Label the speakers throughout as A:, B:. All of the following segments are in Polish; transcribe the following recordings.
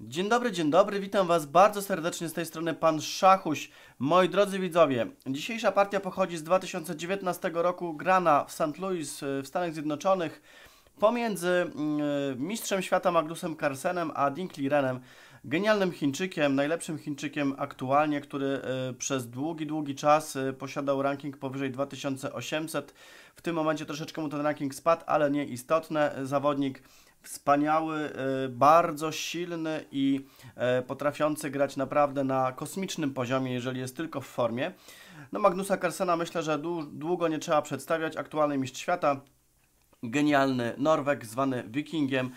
A: Dzień dobry, dzień dobry, witam Was bardzo serdecznie z tej strony Pan Szachuś. Moi drodzy widzowie, dzisiejsza partia pochodzi z 2019 roku grana w St. Louis e, w Stanach Zjednoczonych pomiędzy mm, e, mistrzem świata Magnusem Carsenem a Dinkley Renem, genialnym Chińczykiem, najlepszym Chińczykiem aktualnie, który e, przez długi, długi czas posiadał ranking powyżej 2800. W tym momencie troszeczkę mu ten ranking spadł, ale nie istotne. Zawodnik wspaniały, e, bardzo silny i e, potrafiący grać naprawdę na kosmicznym poziomie, jeżeli jest tylko w formie. No Magnusa Carsena myślę, że długo nie trzeba przedstawiać, aktualny mistrz świata, genialny Norweg zwany Wikingiem.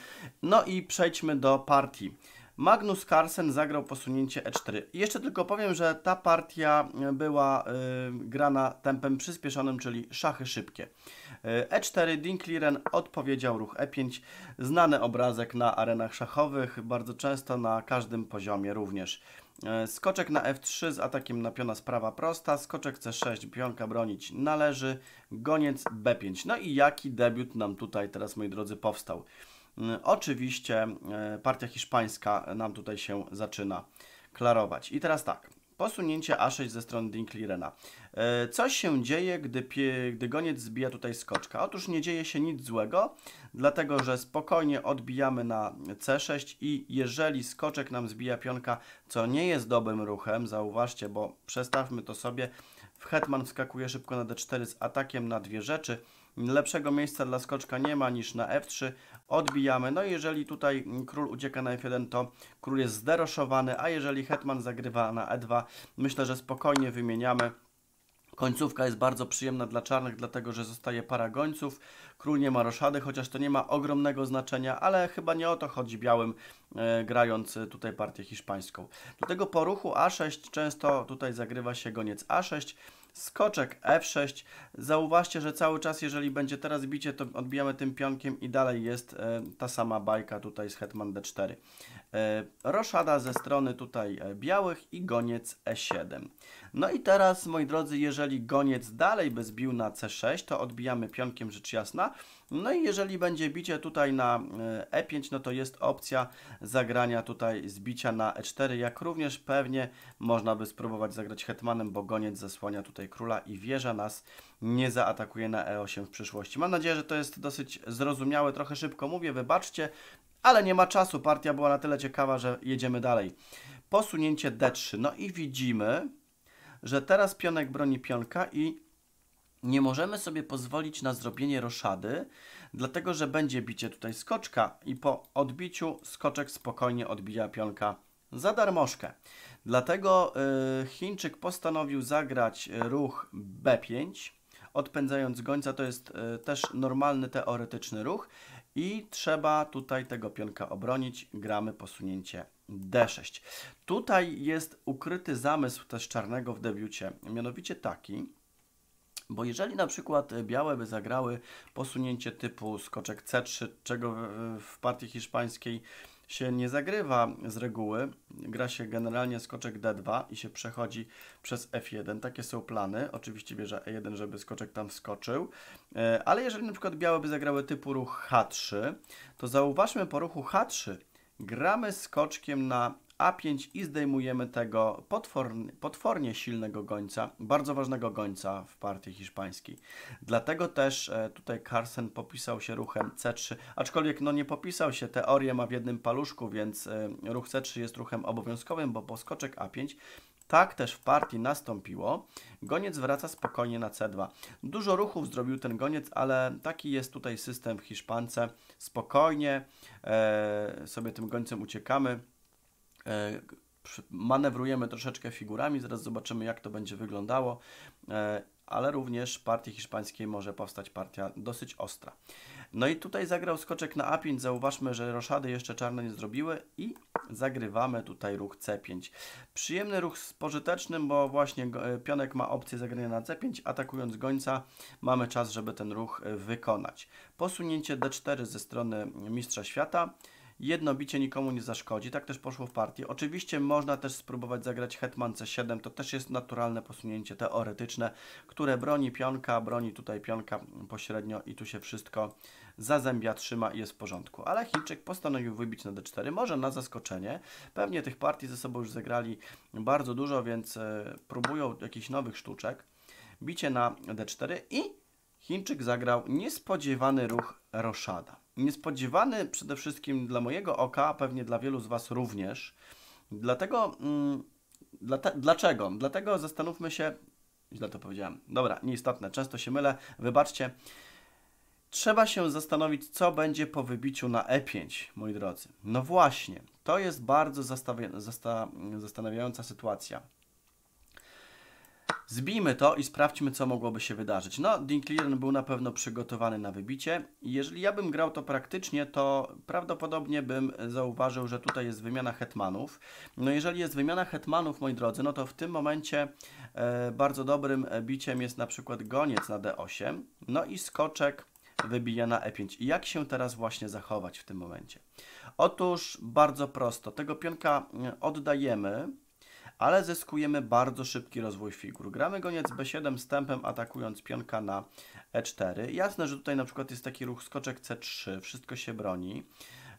A: No i przejdźmy do partii. Magnus Carlsen zagrał posunięcie E4. Jeszcze tylko powiem, że ta partia była y, grana tempem przyspieszonym, czyli szachy szybkie. E4, e Dinkliren odpowiedział ruch E5, znany obrazek na arenach szachowych, bardzo często na każdym poziomie również. E, skoczek na F3 z atakiem na piona sprawa prosta, skoczek C6, pionka bronić należy, goniec B5. No i jaki debiut nam tutaj teraz, moi drodzy, powstał? E, oczywiście partia hiszpańska nam tutaj się zaczyna klarować. I teraz tak, Posunięcie A6 ze strony Dinklirena. E, co się dzieje, gdy, pie, gdy goniec zbija tutaj skoczka? Otóż nie dzieje się nic złego, dlatego że spokojnie odbijamy na C6 i jeżeli skoczek nam zbija pionka, co nie jest dobrym ruchem, zauważcie, bo przestawmy to sobie, w hetman wskakuje szybko na D4 z atakiem na dwie rzeczy, Lepszego miejsca dla skoczka nie ma niż na F3, odbijamy. No i jeżeli tutaj król ucieka na f1, to król jest zderoszowany, a jeżeli hetman zagrywa na e2, myślę, że spokojnie wymieniamy. Końcówka jest bardzo przyjemna dla czarnych, dlatego że zostaje para gońców. Król nie ma roszady, chociaż to nie ma ogromnego znaczenia, ale chyba nie o to chodzi białym, e, grając tutaj partię hiszpańską. Dlatego po ruchu A6 często tutaj zagrywa się goniec A6, Skoczek F6. Zauważcie, że cały czas, jeżeli będzie teraz bicie, to odbijamy tym pionkiem i dalej jest e, ta sama bajka tutaj z Hetman D4. E, roszada ze strony tutaj e, białych i goniec e7. No i teraz, moi drodzy, jeżeli goniec dalej by zbił na c6, to odbijamy pionkiem rzecz jasna. No i jeżeli będzie bicie tutaj na e5, e no to jest opcja zagrania tutaj zbicia na e4, jak również pewnie można by spróbować zagrać hetmanem, bo goniec zasłania tutaj króla i wieża nas nie zaatakuje na e8 w przyszłości. Mam nadzieję, że to jest dosyć zrozumiałe, trochę szybko mówię, wybaczcie ale nie ma czasu. Partia była na tyle ciekawa, że jedziemy dalej. Posunięcie D3. No i widzimy, że teraz pionek broni pionka i nie możemy sobie pozwolić na zrobienie roszady, dlatego że będzie bicie tutaj skoczka i po odbiciu skoczek spokojnie odbija pionka za darmożkę. Dlatego y, Chińczyk postanowił zagrać y, ruch B5, odpędzając gońca, to jest y, też normalny teoretyczny ruch i trzeba tutaj tego pionka obronić. Gramy posunięcie d6. Tutaj jest ukryty zamysł też czarnego w debiucie, mianowicie taki, bo jeżeli na przykład białe by zagrały posunięcie typu skoczek c3, czego w partii hiszpańskiej się nie zagrywa z reguły. Gra się generalnie skoczek D2 i się przechodzi przez F1. Takie są plany. Oczywiście bierze E1, żeby skoczek tam wskoczył. E, ale jeżeli na przykład białe by zagrały typu ruch H3, to zauważmy po ruchu H3 gramy skoczkiem na a5 i zdejmujemy tego potwornie, potwornie silnego gońca, bardzo ważnego gońca w partii hiszpańskiej. Dlatego też e, tutaj Carson popisał się ruchem C3, aczkolwiek no nie popisał się, teorię ma w jednym paluszku, więc e, ruch C3 jest ruchem obowiązkowym, bo poskoczek A5 tak też w partii nastąpiło. Goniec wraca spokojnie na C2. Dużo ruchów zrobił ten goniec, ale taki jest tutaj system w Hiszpance. Spokojnie e, sobie tym gońcem uciekamy. E, manewrujemy troszeczkę figurami, zaraz zobaczymy jak to będzie wyglądało, e, ale również partii hiszpańskiej może powstać partia dosyć ostra. No i tutaj zagrał skoczek na A5, zauważmy, że roszady jeszcze czarne nie zrobiły i zagrywamy tutaj ruch C5. Przyjemny ruch z pożytecznym, bo właśnie e, pionek ma opcję zagrania na C5, atakując gońca mamy czas, żeby ten ruch wykonać. Posunięcie D4 ze strony mistrza świata, Jedno bicie nikomu nie zaszkodzi, tak też poszło w partii. Oczywiście można też spróbować zagrać hetman c7, to też jest naturalne posunięcie teoretyczne, które broni pionka, broni tutaj pionka pośrednio i tu się wszystko zazębia, trzyma i jest w porządku. Ale Chińczyk postanowił wybić na d4, może na zaskoczenie. Pewnie tych partii ze sobą już zagrali bardzo dużo, więc e, próbują jakichś nowych sztuczek. Bicie na d4 i Chińczyk zagrał niespodziewany ruch roszada. Niespodziewany przede wszystkim dla mojego oka, a pewnie dla wielu z Was również. Dlatego, mm, dla te, dlaczego? Dlatego zastanówmy się, źle to powiedziałem, dobra, nieistotne, często się mylę, wybaczcie. Trzeba się zastanowić, co będzie po wybiciu na E5, moi drodzy. No właśnie, to jest bardzo zasta zastanawiająca sytuacja. Zbijmy to i sprawdźmy, co mogłoby się wydarzyć. No, Dinkleren był na pewno przygotowany na wybicie. Jeżeli ja bym grał to praktycznie, to prawdopodobnie bym zauważył, że tutaj jest wymiana hetmanów. No, jeżeli jest wymiana hetmanów, moi drodzy, no to w tym momencie e, bardzo dobrym biciem jest na przykład goniec na d8, no i skoczek wybija na e5. I jak się teraz właśnie zachować w tym momencie? Otóż bardzo prosto. Tego pionka mm, oddajemy ale zyskujemy bardzo szybki rozwój figur. Gramy goniec B7 z tempem atakując pionka na E4. Jasne, że tutaj na przykład jest taki ruch skoczek C3, wszystko się broni.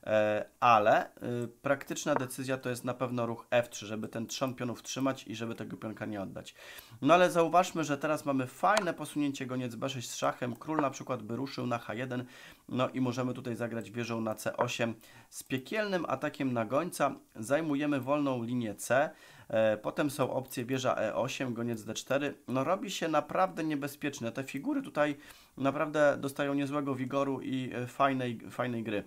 A: E, ale y, praktyczna decyzja to jest na pewno ruch F3, żeby ten trzon pionów trzymać i żeby tego pionka nie oddać. No ale zauważmy, że teraz mamy fajne posunięcie goniec B6 z szachem, król na przykład by ruszył na H1, no i możemy tutaj zagrać wieżą na C8 z piekielnym atakiem na gońca, zajmujemy wolną linię C, e, Potem są opcje wieża E8, goniec D4. No robi się naprawdę niebezpieczne. Te figury tutaj naprawdę dostają niezłego wigoru i e, fajnej, fajnej gry.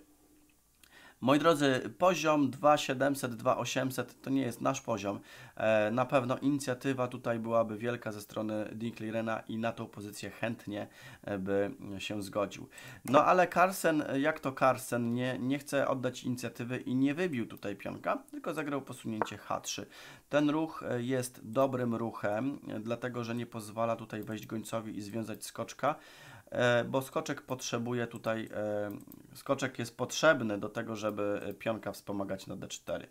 A: Moi drodzy, poziom 2700, 2800 to nie jest nasz poziom. E, na pewno inicjatywa tutaj byłaby wielka ze strony Dinklirena i na tą pozycję chętnie e, by się zgodził. No ale Carson, e, jak to Carson, nie, nie chce oddać inicjatywy i nie wybił tutaj pionka, tylko zagrał posunięcie H3. Ten ruch jest dobrym ruchem, dlatego że nie pozwala tutaj wejść gońcowi i związać skoczka. E, bo skoczek potrzebuje tutaj, e, skoczek jest potrzebny do tego, żeby e, pionka wspomagać na d4.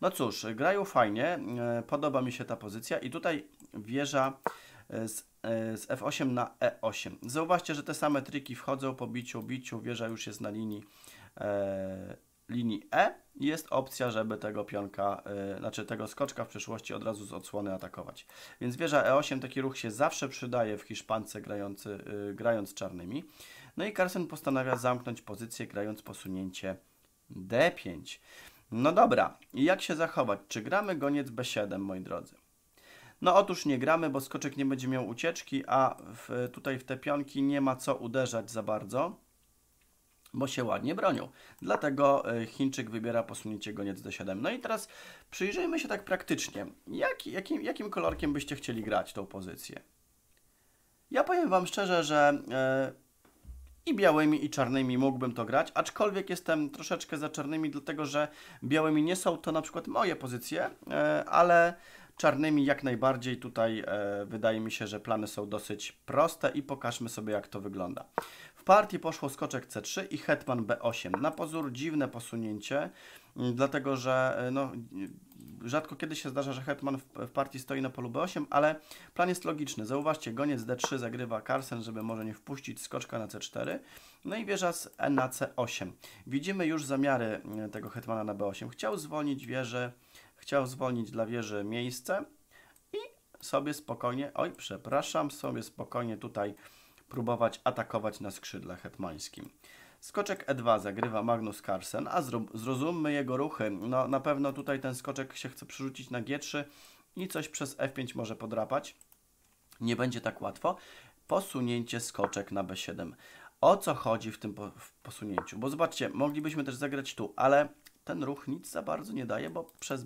A: No cóż, grają fajnie, podoba mi się ta pozycja i tutaj wieża z, z f8 na e8. Zauważcie, że te same triki wchodzą po biciu, biciu, wieża już jest na linii linii E jest opcja, żeby tego pionka, yy, znaczy tego skoczka w przyszłości od razu z odsłony atakować. Więc wieża E8, taki ruch się zawsze przydaje w Hiszpance grający, yy, grając czarnymi. No i Carson postanawia zamknąć pozycję grając posunięcie D5. No dobra, jak się zachować? Czy gramy goniec B7, moi drodzy? No otóż nie gramy, bo skoczek nie będzie miał ucieczki, a w, tutaj w te pionki nie ma co uderzać za bardzo bo się ładnie bronią. Dlatego e, Chińczyk wybiera posunięcie goniec do 7 No i teraz przyjrzyjmy się tak praktycznie. Jak, jakim, jakim kolorkiem byście chcieli grać tą pozycję? Ja powiem Wam szczerze, że e, i białymi, i czarnymi mógłbym to grać, aczkolwiek jestem troszeczkę za czarnymi, dlatego że białymi nie są to na przykład moje pozycje, e, ale czarnymi jak najbardziej tutaj wydaje mi się, że plany są dosyć proste i pokażmy sobie jak to wygląda partii poszło skoczek C3 i hetman B8. Na pozór dziwne posunięcie, mm, dlatego że e, no, y, rzadko kiedy się zdarza, że hetman w, partii stoi na polu B8, ale plan jest logiczny. Zauważcie, goniec D3 zagrywa Carlsen, żeby może nie wpuścić skoczka na C4, no i wieża z E na C8. Widzimy już zamiary mm, tego hetmana na B8. Chciał zwolnić wieżę, chciał zwolnić dla wieży miejsce i sobie spokojnie, oj przepraszam, sobie spokojnie tutaj próbować atakować na skrzydle hetmańskim. Skoczek E2 zagrywa Magnus Carlsen, a zrozummy jego ruchy. No, na pewno tutaj ten skoczek się chce przerzucić na G3 i coś przez F5 może podrapać. Nie będzie tak łatwo. Posunięcie skoczek na B7. O co chodzi w tym posunięciu? Bo zobaczcie, moglibyśmy też zagrać tu, ale ten ruch nic za bardzo nie daje, bo przez,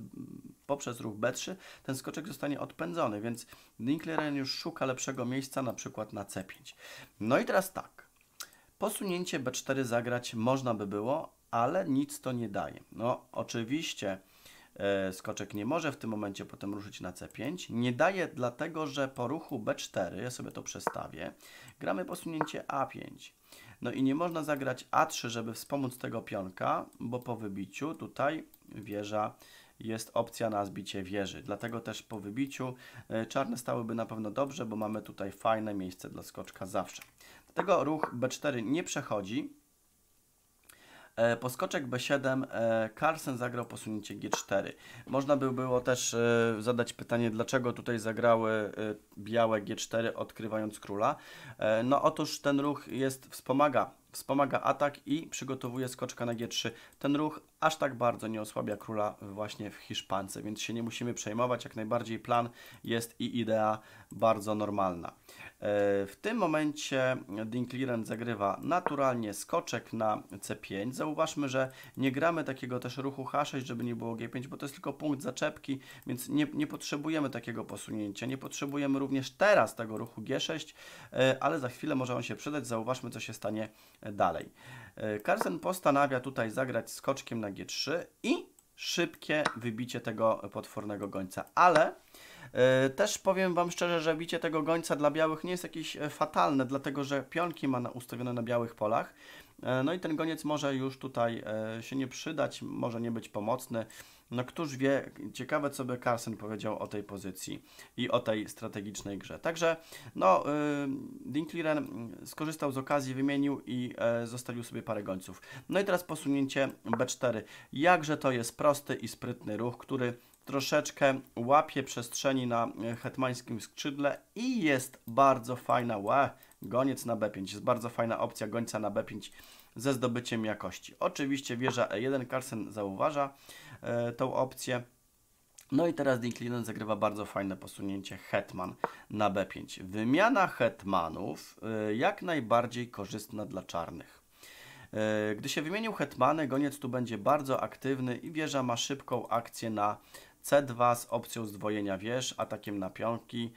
A: poprzez ruch B3 ten skoczek zostanie odpędzony, więc Dinkleren już szuka lepszego miejsca, na przykład na C5. No i teraz tak, posunięcie B4 zagrać można by było, ale nic to nie daje. No oczywiście e, skoczek nie może w tym momencie potem ruszyć na C5. Nie daje dlatego, że po ruchu B4, ja sobie to przestawię, gramy posunięcie A5. No i nie można zagrać A3, żeby wspomóc tego pionka, bo po wybiciu tutaj wieża jest opcja na zbicie wieży. Dlatego też po wybiciu e, czarne stałyby na pewno dobrze, bo mamy tutaj fajne miejsce dla skoczka zawsze. Dlatego ruch B4 nie przechodzi, E, poskoczek B7, e, Carlsen zagrał posunięcie G4. Można by było też e, zadać pytanie, dlaczego tutaj zagrały białe G4, odkrywając króla. No otóż ten ruch jest, wspomaga Wspomaga atak i przygotowuje skoczka na G3. Ten ruch aż tak bardzo nie osłabia króla właśnie w Hiszpance, więc się nie musimy przejmować. Jak najbardziej plan jest i idea bardzo normalna. E, w tym momencie Dinkliren zagrywa naturalnie skoczek na C5. Zauważmy, że nie gramy takiego też ruchu H6, żeby nie było G5, bo to jest tylko punkt zaczepki, więc nie, nie potrzebujemy takiego posunięcia. Nie potrzebujemy również teraz tego ruchu G6, e, ale za chwilę może on się przydać. Zauważmy, co się stanie dalej. E, Carlsen postanawia tutaj zagrać skoczkiem na G3 i szybkie wybicie tego potwornego gońca, ale e, też powiem Wam szczerze, że bicie tego gońca dla białych nie jest jakieś e, fatalne, dlatego że pionki ma ustawione na białych polach. No i ten goniec może już tutaj się nie przydać, może nie być pomocny. No któż wie, ciekawe co by Carson powiedział o tej pozycji i o tej strategicznej grze. Także no, y, Dinkliren skorzystał z okazji, wymienił i e, zostawił sobie parę gońców. No i teraz posunięcie B4. Jakże to jest prosty i sprytny ruch, który troszeczkę łapie przestrzeni na e, hetmańskim skrzydle i jest bardzo fajna, łe, goniec na B5, jest bardzo fajna opcja gońca na B5 ze zdobyciem jakości. Oczywiście wieża E1 Carson zauważa, E, tą opcję. No i teraz Dinklinen zagrywa bardzo fajne posunięcie hetman na b5. Wymiana hetmanów e, jak najbardziej korzystna dla czarnych. E, gdy się wymienił hetmany, goniec tu będzie bardzo aktywny i wieża ma szybką akcję na C2 z opcją zdwojenia wież, atakiem na pionki.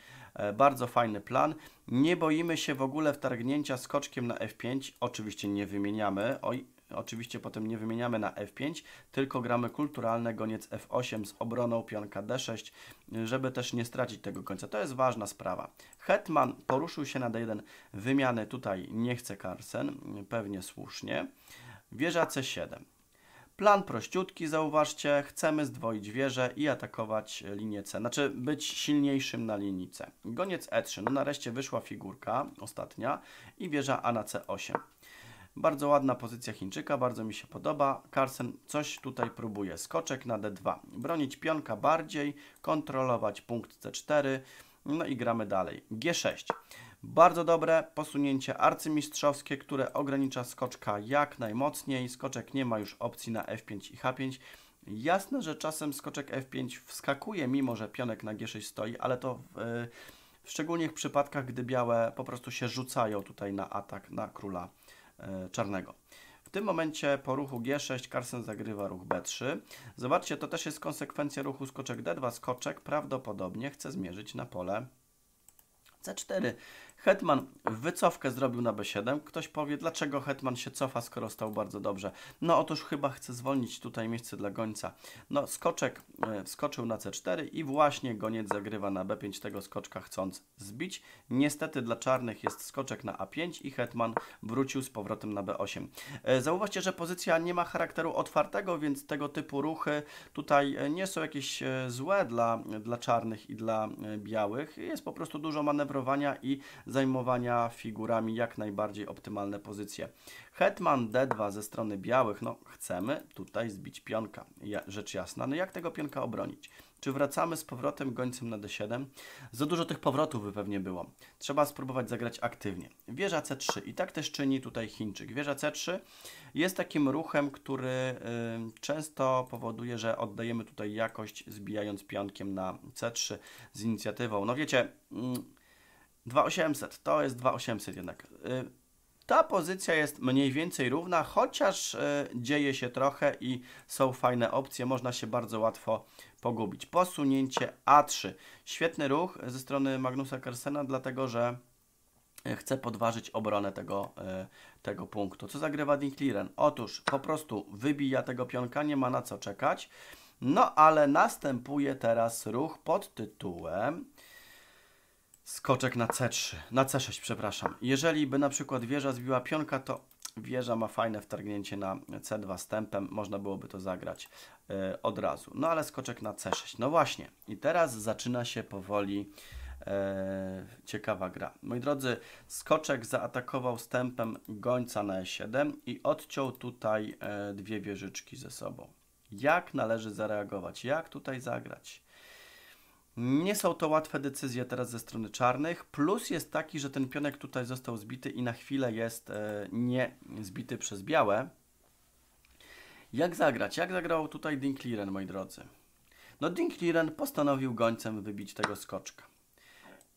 A: Bardzo fajny plan. Nie boimy się w ogóle wtargnięcia skoczkiem na F5. Oczywiście nie wymieniamy, oj, oczywiście potem nie wymieniamy na f5, tylko gramy kulturalne goniec f8 z obroną pionka d6, żeby też nie stracić tego końca. To jest ważna sprawa. Hetman poruszył się na d1, wymiany tutaj nie chce Carlsen, pewnie słusznie. Wieża c7. Plan prościutki, zauważcie, chcemy zdwoić wieżę i atakować linię C, znaczy być silniejszym na linii C. Goniec E3, no nareszcie wyszła figurka ostatnia i wieża A na C8. Bardzo ładna pozycja Chińczyka, bardzo mi się podoba. Carlsen coś tutaj próbuje. Skoczek na D2. Bronić pionka bardziej, kontrolować punkt C4. No i gramy dalej. G6. Bardzo dobre posunięcie arcymistrzowskie, które ogranicza skoczka jak najmocniej. Skoczek nie ma już opcji na F5 i H5. Jasne, że czasem skoczek F5 wskakuje, mimo że pionek na G6 stoi, ale to w, w szczególnych przypadkach, gdy białe po prostu się rzucają tutaj na atak na króla E, czarnego. W tym momencie po ruchu G6 Carlsen zagrywa ruch B3. Zobaczcie, to też jest konsekwencja ruchu skoczek D2. Skoczek prawdopodobnie chce zmierzyć na pole C4. Hetman wycofkę zrobił na B7. Ktoś powie, dlaczego Hetman się cofa, skoro stał bardzo dobrze. No otóż chyba chce zwolnić tutaj miejsce dla gońca. No skoczek e, wskoczył na C4 i właśnie goniec zagrywa na B5 tego skoczka chcąc zbić. Niestety dla czarnych jest skoczek na A5 i Hetman wrócił z powrotem na B8. E, zauważcie, że pozycja nie ma charakteru otwartego, więc tego typu ruchy tutaj e, nie są jakieś złe dla, dla czarnych i dla białych. Jest po prostu dużo manewrowania i zajmowania figurami jak najbardziej optymalne pozycje. Hetman D2 ze strony białych, no chcemy tutaj zbić pionka, ja, rzecz jasna. No jak tego pionka obronić? Czy wracamy z powrotem gońcem na D7? Za dużo tych powrotów by pewnie było. Trzeba spróbować zagrać aktywnie. Wieża C3 i tak też czyni tutaj Chińczyk. Wieża C3 jest takim ruchem, który y, często powoduje, że oddajemy tutaj jakość zbijając pionkiem na C3 z inicjatywą. No wiecie... Y, 2800, to jest 2800 jednak. Y, ta pozycja jest mniej więcej równa, chociaż y, dzieje się trochę i są fajne opcje, można się bardzo łatwo pogubić. Posunięcie A3. Świetny ruch ze strony Magnusa Kersena, dlatego że y, chce podważyć obronę tego, tego punktu. Co zagrywa Dinkliren? Otóż po prostu wybija tego pionka, nie ma na co czekać. No ale następuje teraz ruch pod tytułem skoczek na C3, na C6, przepraszam. Jeżeli by na przykład wieża zbiła pionka, to wieża ma fajne wtargnięcie na C2 stępem, można byłoby to zagrać y, od razu. No ale skoczek na C6, no właśnie. I teraz zaczyna się powoli y, ciekawa gra. Moi drodzy, skoczek zaatakował stępem gońca na E7 i odciął tutaj y, dwie wieżyczki ze sobą. Jak należy zareagować? Jak tutaj zagrać? Nie są to łatwe decyzje teraz ze strony czarnych. Plus jest taki, że ten pionek tutaj został zbity i na chwilę jest e, nie zbity przez białe. Jak zagrać? Jak zagrał tutaj Dinkliren, moi drodzy? No Dinkliren postanowił gońcem wybić tego skoczka.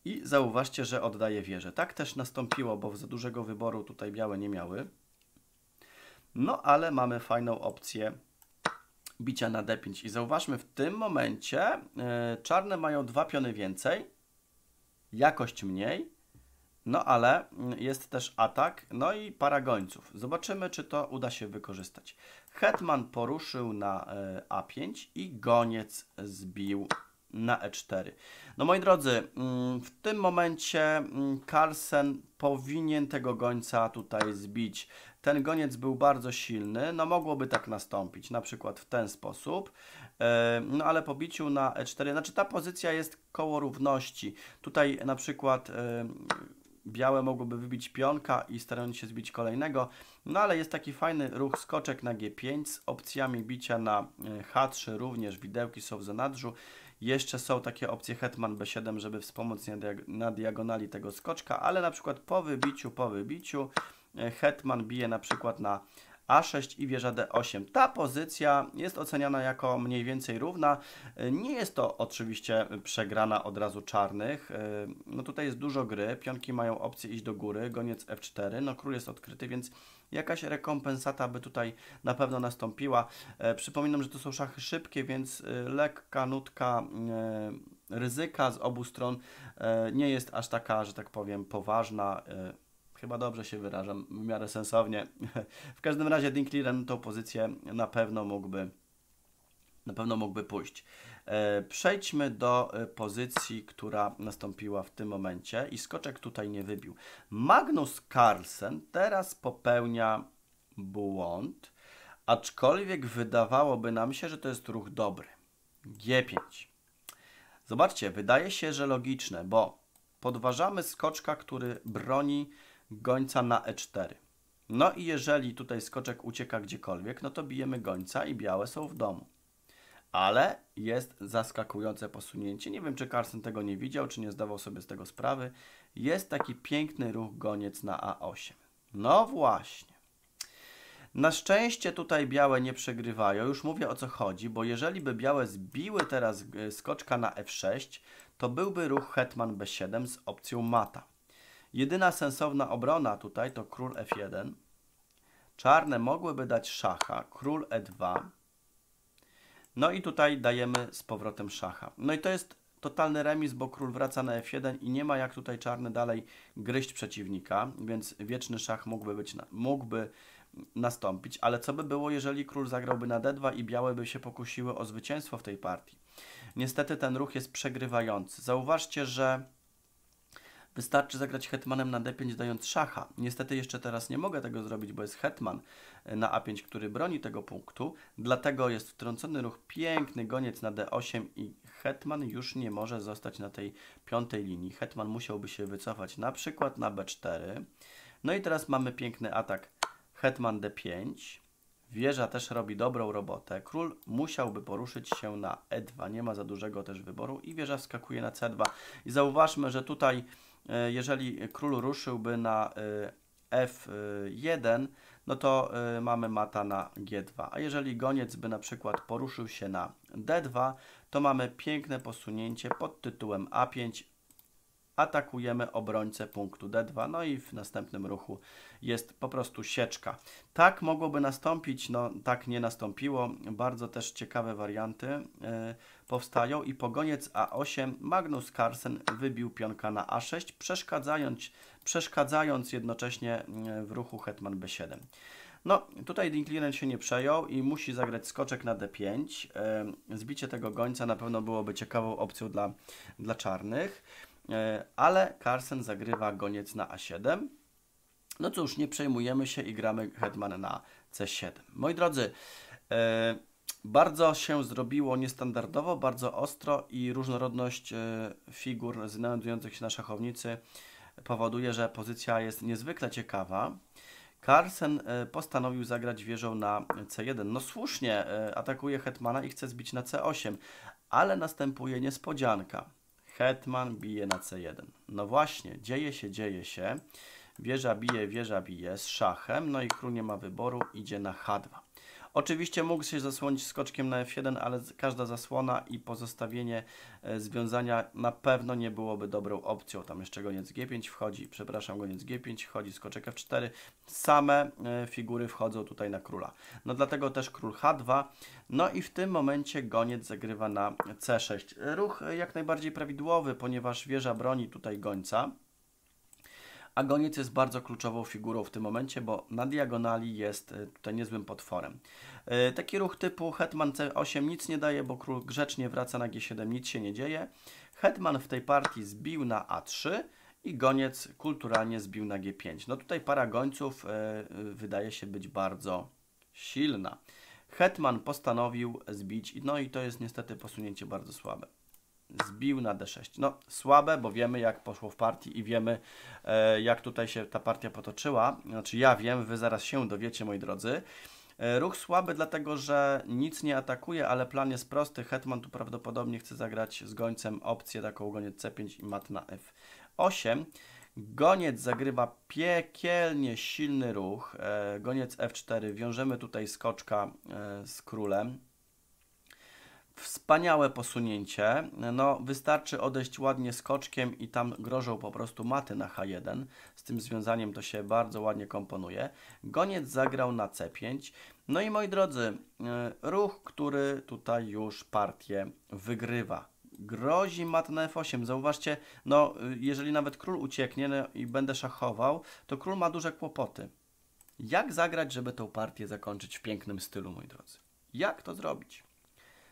A: I zauważcie, że oddaje wieżę. Tak też nastąpiło, bo za dużego wyboru tutaj białe nie miały. No ale mamy fajną opcję bicia na d5. I zauważmy, w tym momencie e, czarne mają dwa piony więcej, jakość mniej, no ale mm, jest też atak, no i para gońców. Zobaczymy, czy to uda się wykorzystać. Hetman poruszył na e, a5 i goniec zbił na e4. No moi drodzy, mm, w tym momencie mm, Carlsen powinien tego gońca tutaj zbić ten goniec był bardzo silny, no mogłoby tak nastąpić, na przykład w ten sposób, e, no ale po biciu na e4, znaczy ta pozycja jest koło równości. Tutaj na przykład e, białe mogłyby wybić pionka i starając się zbić kolejnego, no ale jest taki fajny ruch skoczek na g5 z opcjami bicia na e, h3 również, widełki są w zanadrzu. Jeszcze są takie opcje hetman b7, żeby wspomóc na, diag na diagonali tego skoczka, ale na przykład po wybiciu, po wybiciu, E, hetman bije na przykład na a6 i wieża d8. Ta pozycja jest oceniana jako mniej więcej równa. E, nie jest to oczywiście przegrana od razu czarnych. E, no tutaj jest dużo gry, pionki mają opcję iść do góry, goniec f4, no król jest odkryty, więc jakaś rekompensata by tutaj na pewno nastąpiła. Przypominam, że to są szachy szybkie, więc lekka nutka ryzyka z obu stron nie jest aż taka, że tak powiem, poważna. Chyba dobrze się wyrażam, w miarę sensownie. W każdym razie Dinkleren tą pozycję na pewno mógłby na pewno mógłby pójść. E, przejdźmy do e, pozycji, która nastąpiła w tym momencie i skoczek tutaj nie wybił. Magnus Carlsen teraz popełnia błąd, aczkolwiek wydawałoby nam się, że to jest ruch dobry. G5. Zobaczcie, wydaje się, że logiczne, bo podważamy skoczka, który broni gońca na e4. No i jeżeli tutaj skoczek ucieka gdziekolwiek, no to bijemy gońca i białe są w domu. Ale jest zaskakujące posunięcie. Nie wiem, czy Carson tego nie widział, czy nie zdawał sobie z tego sprawy. Jest taki piękny ruch goniec na A8. No właśnie. Na szczęście tutaj białe nie przegrywają. Już mówię o co chodzi, bo jeżeli by białe zbiły teraz e, skoczka na F6, to byłby ruch hetman B7 z opcją mata. Jedyna sensowna obrona tutaj to król f1. Czarne mogłyby dać szacha, król e2. No i tutaj dajemy z powrotem szacha. No i to jest totalny remis, bo król wraca na f 1 i nie ma jak tutaj czarny dalej gryźć przeciwnika, więc wieczny szach mógłby, być, mógłby nastąpić. Ale co by było, jeżeli król zagrałby na d2 i białe by się pokusiły o zwycięstwo w tej partii? Niestety ten ruch jest przegrywający. Zauważcie, że Wystarczy zagrać hetmanem na d5 dając szacha. Niestety jeszcze teraz nie mogę tego zrobić, bo jest hetman e, na a5, który broni tego punktu. Dlatego jest wtrącony ruch piękny goniec na d8 i hetman już nie może zostać na tej piątej linii. Hetman musiałby się wycofać na przykład na b4. No i teraz mamy piękny atak hetman d5. Wieża też robi dobrą robotę. Król musiałby poruszyć się na e2. Nie ma za dużego też wyboru i wieża wskakuje na c2. I zauważmy, że tutaj E, jeżeli król ruszyłby na e, f1, no to e, mamy mata na g2. A jeżeli goniec by na przykład poruszył się na d2, to mamy piękne posunięcie pod tytułem a5 atakujemy obrońcę punktu D2, no i w następnym ruchu jest po prostu sieczka. Tak mogłoby nastąpić, no tak nie nastąpiło. Bardzo też ciekawe warianty e, powstają i pogoniec A8 Magnus Carlsen wybił pionka na A6, przeszkadzając, przeszkadzając jednocześnie e, w ruchu hetman B7. No, tutaj Dinklinen się nie przejął i musi zagrać skoczek na D5. E, zbicie tego gońca na pewno byłoby ciekawą opcją dla, dla czarnych. E, ale Carson zagrywa goniec na A7. No cóż, nie przejmujemy się i gramy Hetman na C7. Moi drodzy, e, bardzo się zrobiło niestandardowo, bardzo ostro i różnorodność e, figur znajdujących się na szachownicy powoduje, że pozycja jest niezwykle ciekawa. Carson postanowił zagrać wieżą na C1. No słusznie, atakuje Hetmana i chce zbić na C8, ale następuje niespodzianka. Hetman bije na C1. No właśnie, dzieje się, dzieje się. Wieża bije, wieża bije z szachem. No i król nie ma wyboru, idzie na H2. Oczywiście mógł się zasłonić skoczkiem na F1, ale każda zasłona i pozostawienie e, związania na pewno nie byłoby dobrą opcją. Tam jeszcze goniec G5 wchodzi, przepraszam, goniec G5 wchodzi, skoczek F4. Same e, figury wchodzą tutaj na króla. No dlatego też król H2. No i w tym momencie goniec zagrywa na C6. Ruch e, jak najbardziej prawidłowy, ponieważ wieża broni tutaj gońca. Agonic jest bardzo kluczową figurą w tym momencie, bo na diagonali jest y, tutaj niezłym potworem. Y, taki ruch typu Hetman C8 nic nie daje, bo król grzecznie wraca na G7, nic się nie dzieje. Hetman w tej partii zbił na A3 i goniec kulturalnie zbił na G5. No tutaj para gońców y, wydaje się być bardzo silna. Hetman postanowił zbić, no i to jest niestety posunięcie bardzo słabe zbił na d6. No słabe, bo wiemy jak poszło w partii i wiemy e, jak tutaj się ta partia potoczyła. Znaczy ja wiem, wy zaraz się dowiecie moi drodzy. E, ruch słaby dlatego, że nic nie atakuje, ale plan jest prosty. Hetman tu prawdopodobnie chce zagrać z gońcem opcję taką goniec c5 i mat na f8. Goniec zagrywa piekielnie silny ruch. E, goniec f4. Wiążemy tutaj skoczka e, z królem Wspaniałe posunięcie. No, wystarczy odejść ładnie skoczkiem i tam grożą po prostu maty na H1. Z tym związaniem to się bardzo ładnie komponuje. Goniec zagrał na C5. No i moi drodzy, e, ruch, który tutaj już partię wygrywa grozi mat na f8. Zauważcie, no e, jeżeli nawet król ucieknie no, i będę szachował, to król ma duże kłopoty. Jak zagrać, żeby tą partię zakończyć w pięknym stylu, moi drodzy? Jak to zrobić?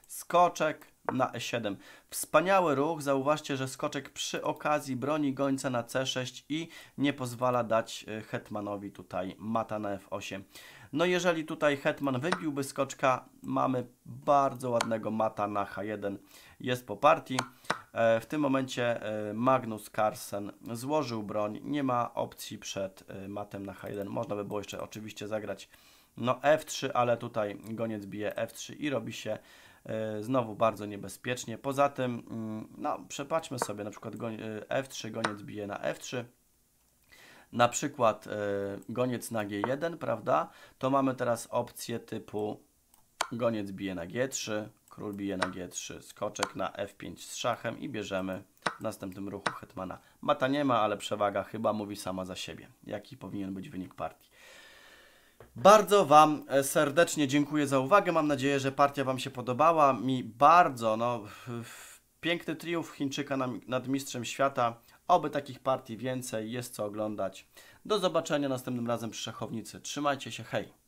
A: skoczek na E7. Wspaniały ruch, zauważcie, że skoczek przy okazji broni gońca na C6 i nie pozwala dać e, hetmanowi tutaj mata na F8. No jeżeli tutaj hetman wybiłby skoczka, mamy bardzo ładnego mata na H1. Jest po partii. E, w tym momencie e, Magnus Carlsen złożył broń, nie ma opcji przed matem na H1. Można by było jeszcze oczywiście zagrać no F3, ale tutaj goniec bije F3 i robi się E, znowu bardzo niebezpiecznie. Poza tym, mm, no, przepatrzmy sobie, na przykład e, F3, goniec bije na F3, na przykład e, goniec na G1, prawda? To mamy teraz opcję typu goniec bije na G3, król bije na G3, skoczek na F5 z szachem i bierzemy w następnym ruchu hetmana. Mata nie ma, ale przewaga chyba mówi sama za siebie, jaki powinien być wynik partii. Bardzo Wam e, serdecznie dziękuję za uwagę. Mam nadzieję, że partia Wam się podobała. Mi bardzo, no, piękny triumf Chińczyka nad Mistrzem Świata. Oby takich partii więcej, jest co oglądać. Do zobaczenia następnym razem przy szachownicy. Trzymajcie się, hej!